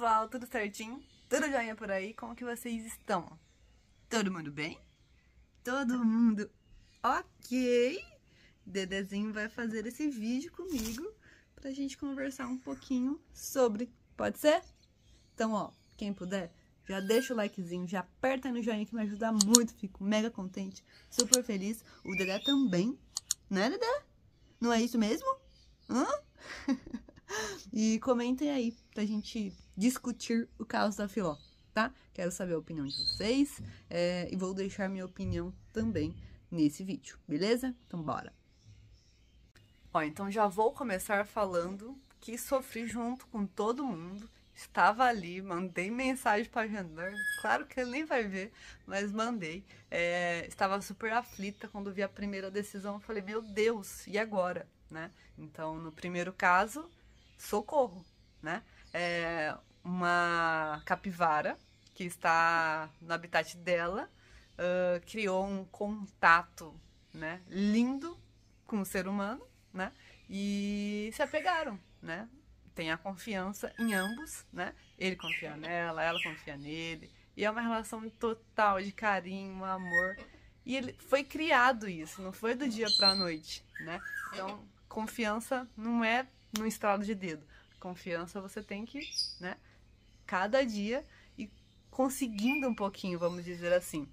pessoal, tudo certinho? Tudo joinha por aí? Como que vocês estão? Todo mundo bem? Todo mundo ok? Dedezinho vai fazer esse vídeo comigo pra gente conversar um pouquinho sobre, pode ser? Então, ó, quem puder, já deixa o likezinho, já aperta aí no joinha que me ajuda muito, fico mega contente, super feliz. O Dedé também, né, Dedé? Não é isso mesmo? Hã? E comentem aí pra gente discutir o caso da Filó, tá? Quero saber a opinião de vocês é, e vou deixar minha opinião também nesse vídeo, beleza? Então bora! Ó, então já vou começar falando que sofri junto com todo mundo estava ali, mandei mensagem para agendar, claro que ele nem vai ver, mas mandei. É, estava super aflita quando vi a primeira decisão, falei, meu Deus, e agora? Né? Então, no primeiro caso, socorro, né? É uma capivara que está no habitat dela uh, criou um contato, né, lindo com o ser humano, né? E se apegaram, né? Tem a confiança em ambos, né? Ele confia nela, ela confia nele. E é uma relação total de carinho, amor. E ele foi criado isso, não foi do dia para a noite, né? Então, confiança não é no estrado de dedo. Confiança você tem que, né, cada dia e conseguindo um pouquinho, vamos dizer assim.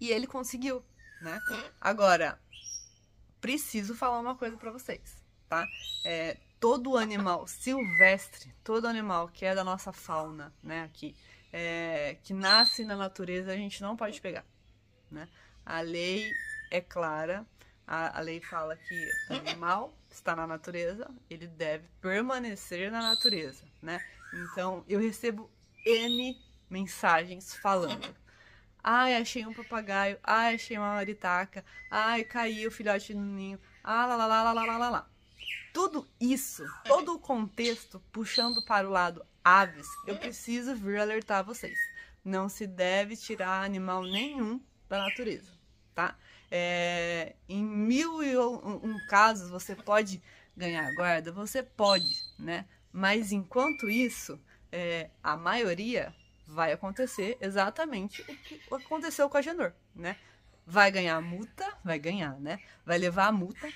E ele conseguiu, né? Agora, preciso falar uma coisa para vocês, tá? É, todo animal silvestre, todo animal que é da nossa fauna, né, aqui, é, que nasce na natureza, a gente não pode pegar, né? A lei é clara, a, a lei fala que animal está na natureza, ele deve permanecer na natureza, né? Então, eu recebo N mensagens falando. Ai, achei um papagaio. Ai, achei uma maritaca. Ai, caiu o filhote no ninho. Ah, lá, lá, lá, lá, lá, lá, lá. Tudo isso, todo o contexto puxando para o lado aves, eu preciso vir alertar vocês. Não se deve tirar animal nenhum da natureza, tá? É, em um caso você pode ganhar a guarda, você pode, né? Mas enquanto isso, é, a maioria vai acontecer exatamente o que aconteceu com a Genor, né? Vai ganhar a multa, vai ganhar, né? Vai levar a multa,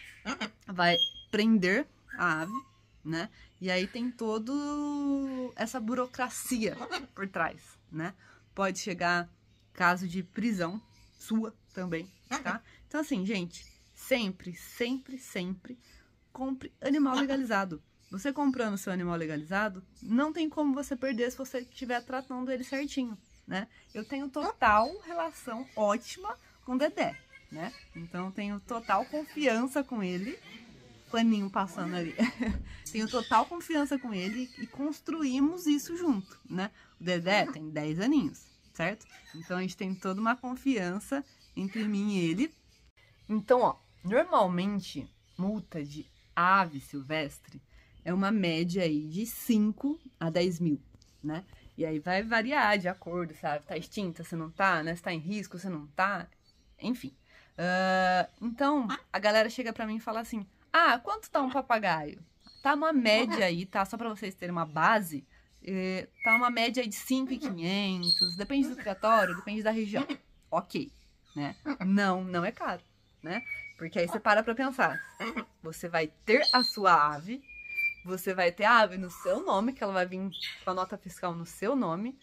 vai prender a ave, né? E aí tem todo essa burocracia por trás, né? Pode chegar caso de prisão sua também, tá? Então assim, gente, Sempre, sempre, sempre compre animal legalizado. Você comprando seu animal legalizado, não tem como você perder se você estiver tratando ele certinho, né? Eu tenho total relação ótima com o Dedé, né? Então tenho total confiança com ele. Paninho passando ali. tenho total confiança com ele e construímos isso junto, né? O Dedé tem 10 aninhos, certo? Então a gente tem toda uma confiança entre mim e ele. Então, ó, Normalmente, multa de ave silvestre é uma média aí de 5 a 10 mil, né? E aí vai variar de acordo, sabe? Tá extinta, você não tá, né? Você tá em risco, você não tá, enfim. Uh, então, a galera chega pra mim e fala assim, ah, quanto tá um papagaio? Tá uma média aí, tá? Só pra vocês terem uma base, eh, tá uma média aí de 5,500, depende do criatório, depende da região. Ok, né? Não, não é caro, né? Porque aí você para pra pensar. Você vai ter a sua ave, você vai ter a ave no seu nome, que ela vai vir com a nota fiscal no seu nome.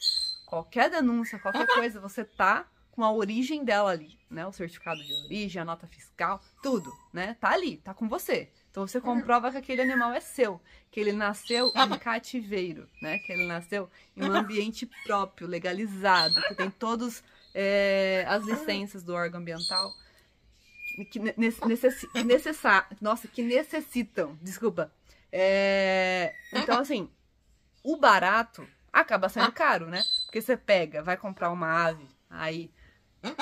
Qualquer denúncia, qualquer coisa, você tá com a origem dela ali, né? O certificado de origem, a nota fiscal, tudo, né? Tá ali, tá com você. Então você comprova que aquele animal é seu, que ele nasceu em cativeiro, né? Que ele nasceu em um ambiente próprio, legalizado, que tem todas é, eh, as licenças do órgão ambiental que, necess, necessar, nossa, que necessitam, desculpa. É, então, assim, o barato acaba sendo ah. caro, né? Porque você pega, vai comprar uma ave aí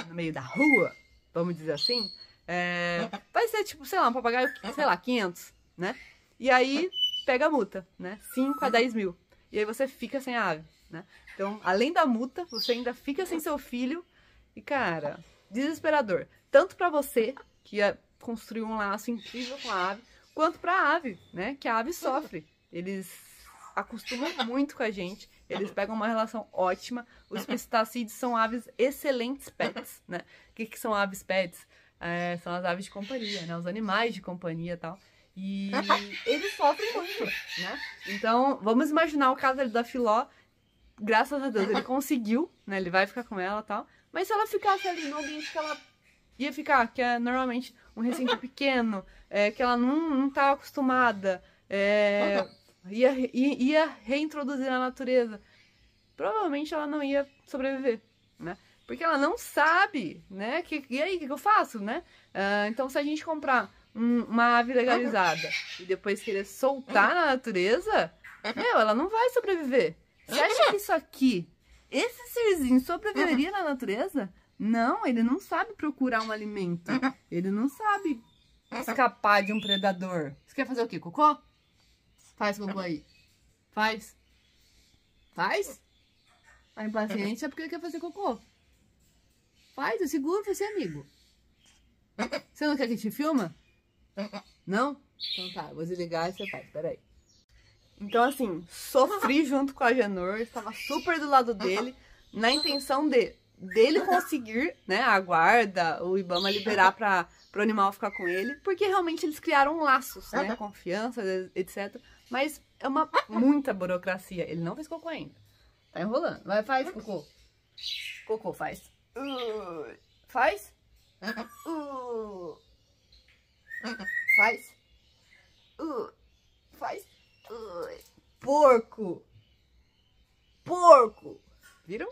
no meio da rua, vamos dizer assim, é, vai ser tipo, sei lá, um papagaio, sei lá, 500, né? E aí pega a multa, né? 5 a 10 uhum. mil. E aí você fica sem a ave, né? Então, além da multa, você ainda fica sem seu filho e, cara, desesperador tanto para você, que é construiu um laço incrível com a ave, quanto para a ave, né? Que a ave sofre. Eles acostumam muito com a gente, eles pegam uma relação ótima. Os pistacídeos são aves excelentes pets, né? O que, que são aves pets? É, são as aves de companhia, né? Os animais de companhia e tal. E eles sofrem muito, né? Então, vamos imaginar o caso da Filó. Graças a Deus, ele conseguiu, né? Ele vai ficar com ela e tal. Mas se ela ficasse ali no ambiente que ela ia ficar, que é normalmente um recinto pequeno, é, que ela não, não tá acostumada, é, ia, ia, ia reintroduzir na natureza, provavelmente ela não ia sobreviver, né? Porque ela não sabe, né? Que, e aí, o que, que, eu faço, né? Uh, então, se a gente comprar um, uma ave legalizada e depois querer soltar na natureza, meu, ela não vai sobreviver. Você acha que isso aqui, esse serzinho, sobreviveria na natureza? Não, ele não sabe procurar um alimento. Ele não sabe escapar de um predador. Você quer fazer o quê? Cocô? Faz cocô aí. Faz. Faz? A tá impaciente é porque quer fazer cocô. Faz, eu seguro você, amigo. Você não quer que te filma? Não? Então tá, vou desligar e você faz, peraí. Então assim, sofri junto com a Janor, estava super do lado dele, na intenção de dele conseguir, né, a guarda, o Ibama liberar para o animal ficar com ele, porque realmente eles criaram laços, né, confiança, etc. Mas é uma muita burocracia. Ele não fez cocô ainda. Tá enrolando. Vai, faz cocô. Cocô, faz. faz. faz. faz. porco. Porco. Viram?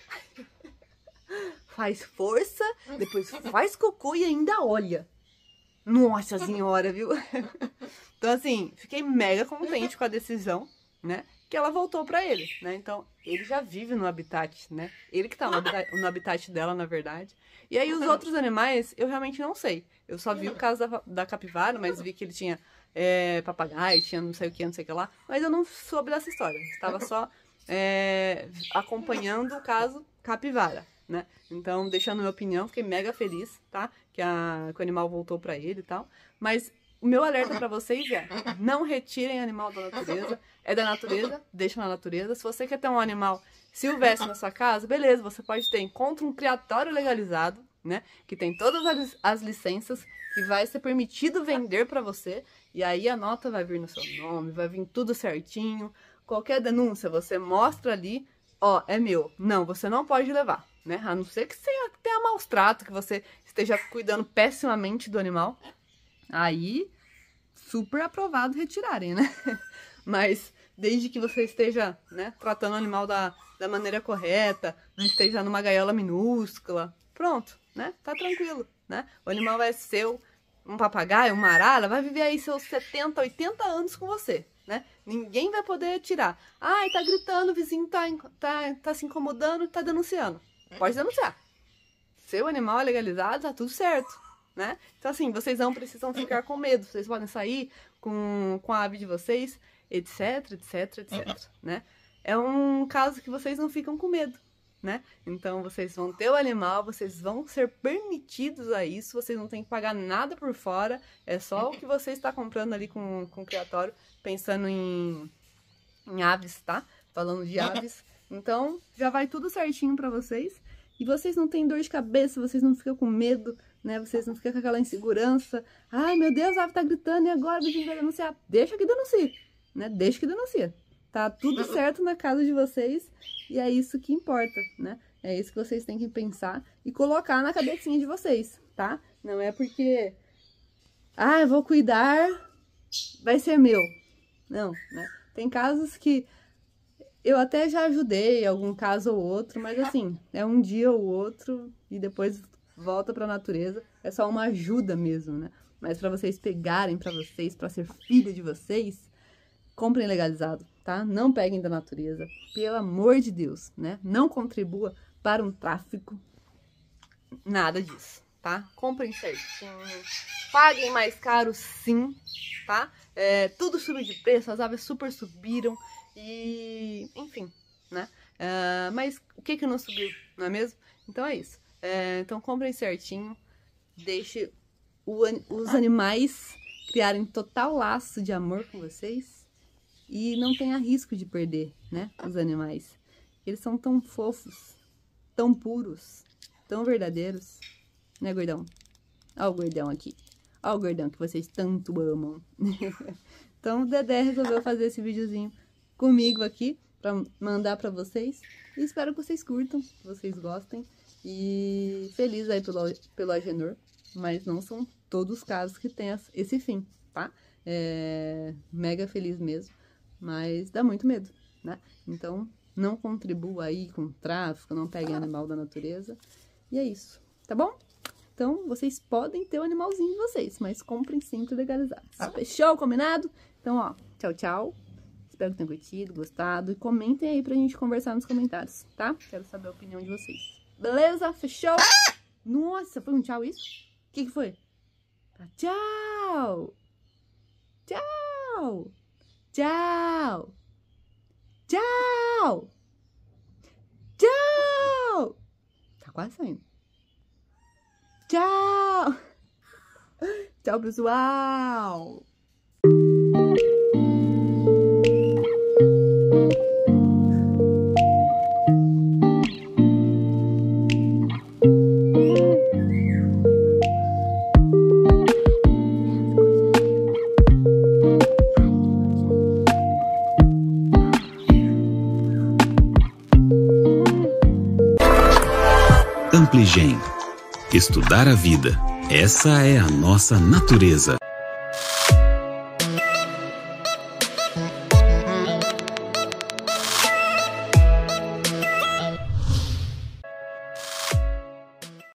faz força, depois faz cocô e ainda olha. Nossa senhora, viu? Então, assim, fiquei mega contente com a decisão, né? Que ela voltou para ele, né? Então, ele já vive no habitat, né? Ele que tá no habitat, no habitat, dela, na verdade. E aí, os outros animais, eu realmente não sei. Eu só vi o caso da, da capivara, mas vi que ele tinha é, papagaio, tinha não sei o que, não sei o que lá. Mas eu não soube dessa história. Estava só é, acompanhando o caso capivara né? Então, deixando minha opinião, fiquei mega feliz, tá? Que, a, que o animal voltou para ele e tal. Mas o meu alerta para vocês é: não retirem animal da natureza. É da natureza, deixa na natureza. Se você quer ter um animal silvestre na sua casa, beleza, você pode ter. Encontra um criatório legalizado, né? Que tem todas as, as licenças, que vai ser permitido vender para você. E aí a nota vai vir no seu nome, vai vir tudo certinho. Qualquer denúncia, você mostra ali: ó, é meu. Não, você não pode levar né? A não ser que você tenha maus trato, que você esteja cuidando pessimamente do animal. Aí, super aprovado retirarem, né? Mas desde que você esteja né, tratando o animal da, da maneira correta, não esteja numa gaiola minúscula, pronto, né? Tá tranquilo, né? O animal é seu, um papagaio, uma arara, vai viver aí seus 70, 80 anos com você, né? Ninguém vai poder tirar. Ai, tá gritando, o vizinho tá, tá, tá se incomodando, tá denunciando. Pode denunciar. Seu animal é legalizado, tá tudo certo. Né? Então, assim, vocês não precisam ficar com medo. Vocês podem sair com, com a ave de vocês, etc, etc, etc, né? É um caso que vocês não ficam com medo, né? Então, vocês vão ter o animal, vocês vão ser permitidos a isso, vocês não têm que pagar nada por fora. É só o que você está comprando ali com, com o criatório, pensando em, em aves, tá? Falando de aves. Então, já vai tudo certinho para vocês. E vocês não têm dor de cabeça, vocês não ficam com medo, né? Vocês não ficam com aquela insegurança. Ai, meu Deus, a ave tá gritando e agora o bichinho vai denunciar. Deixa que denuncie, né? Deixa que denuncie. Tá tudo certo na casa de vocês e é isso que importa, né? É isso que vocês têm que pensar e colocar na cabecinha de vocês, tá? Não é porque... Ah, eu vou cuidar, vai ser meu. Não, né? Tem casos que eu até já ajudei algum caso ou outro, mas assim, é um dia ou outro e depois volta para a natureza. É só uma ajuda mesmo, né? Mas para vocês pegarem para vocês, para ser filho de vocês, comprem legalizado, tá? Não peguem da natureza, pelo amor de Deus, né? Não contribua para um tráfico, nada disso, tá? Comprem certinho, paguem mais caro sim, tá? É, tudo subiu de preço, as aves super subiram, e, enfim, né? Uh, mas o que que não subiu, não é mesmo? Então é isso. Uh, então comprem certinho, deixe o, os animais criarem total laço de amor com vocês e não tenha risco de perder, né? Os animais. Eles são tão fofos, tão puros, tão verdadeiros, né, gordão? Olha o gordão aqui. Olha o gordão que vocês tanto amam. então o Dedé resolveu fazer esse videozinho comigo aqui para mandar para vocês. E espero que vocês curtam, que vocês gostem. E feliz aí pelo, pelo Agenor, mas não são todos os casos que tem esse fim, tá? É mega feliz mesmo, mas dá muito medo, né? Então, não contribua aí com tráfico, não pegue animal da natureza. E é isso, tá bom? Então, vocês podem ter o animalzinho de vocês, mas comprem sempre legalizados. Ah. Fechou? Combinado? Então, ó, tchau, tchau espero que tenham curtido, gostado. E comentem aí pra gente conversar nos comentários, tá? Quero saber a opinião de vocês. Beleza? Fechou? Nossa, foi um tchau isso? O que, que foi? Tá, tchau! Tchau! Tchau! Tchau! Tchau! Tá quase saindo. Tchau! Tchau, pessoal! Estudar a vida. Essa é a nossa natureza.